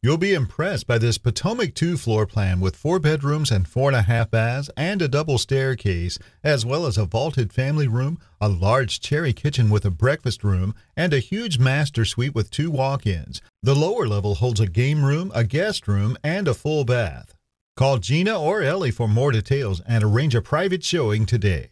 You'll be impressed by this Potomac 2 floor plan with four bedrooms and four and a half baths and a double staircase, as well as a vaulted family room, a large cherry kitchen with a breakfast room, and a huge master suite with two walk ins. The lower level holds a game room, a guest room, and a full bath. Call Gina or Ellie for more details and arrange a private showing today.